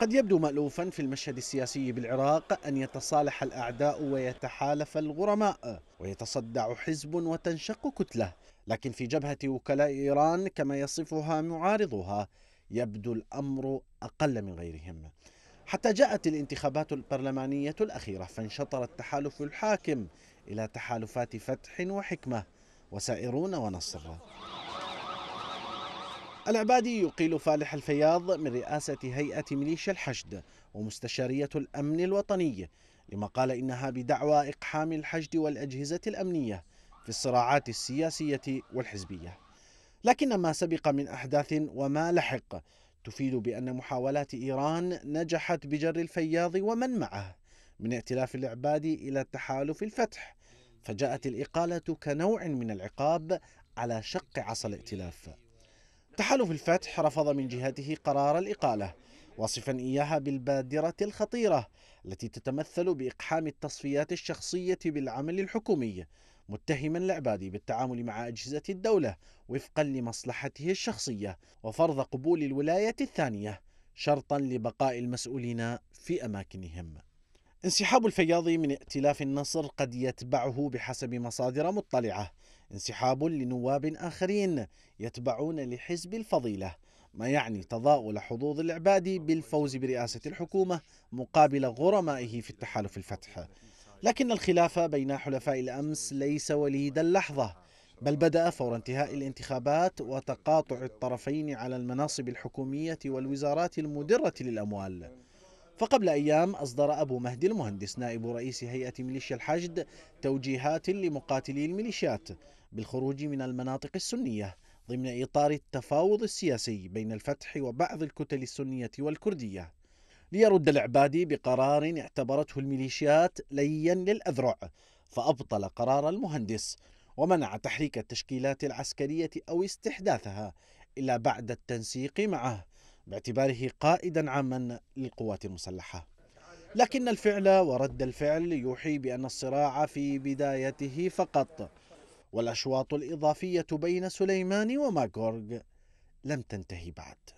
قد يبدو مألوفا في المشهد السياسي بالعراق أن يتصالح الأعداء ويتحالف الغرماء ويتصدع حزب وتنشق كتلة لكن في جبهة وكلاء إيران كما يصفها معارضها يبدو الأمر أقل من غيرهم حتى جاءت الانتخابات البرلمانية الأخيرة فانشطر التحالف الحاكم إلى تحالفات فتح وحكمة وسائرون ونصر العبادي يقيل فالح الفياض من رئاسة هيئة ميليشيا الحشد ومستشارية الأمن الوطني لما قال إنها بدعوى إقحام الحشد والأجهزة الأمنية في الصراعات السياسية والحزبية لكن ما سبق من أحداث وما لحق تفيد بأن محاولات إيران نجحت بجر الفياض ومن معه من ائتلاف العبادي إلى تحالف الفتح فجاءت الإقالة كنوع من العقاب على شق عصا الائتلاف تحالف الفتح رفض من جهته قرار الإقالة واصفا إياها بالبادرة الخطيرة التي تتمثل بإقحام التصفيات الشخصية بالعمل الحكومي متهما العبادي بالتعامل مع أجهزة الدولة وفقا لمصلحته الشخصية وفرض قبول الولاية الثانية شرطا لبقاء المسؤولين في أماكنهم انسحاب الفياضي من ائتلاف النصر قد يتبعه بحسب مصادر مطلعة انسحاب لنواب آخرين يتبعون لحزب الفضيلة ما يعني تضاؤل حظوظ العبادي بالفوز برئاسة الحكومة مقابل غرمائه في التحالف الفتح لكن الخلاف بين حلفاء الأمس ليس وليد اللحظة بل بدأ فور انتهاء الانتخابات وتقاطع الطرفين على المناصب الحكومية والوزارات المدرة للأموال فقبل أيام أصدر أبو مهدي المهندس نائب رئيس هيئة ميليشيا الحشد توجيهات لمقاتلي الميليشيات بالخروج من المناطق السنية ضمن إطار التفاوض السياسي بين الفتح وبعض الكتل السنية والكردية ليرد العبادي بقرار اعتبرته الميليشيات ليا للأذرع فأبطل قرار المهندس ومنع تحريك التشكيلات العسكرية أو استحداثها إلا بعد التنسيق معه باعتباره قائدا عاما للقوات المسلحه لكن الفعل ورد الفعل يوحي بان الصراع في بدايته فقط والاشواط الاضافيه بين سليمان وماغورغ لم تنتهي بعد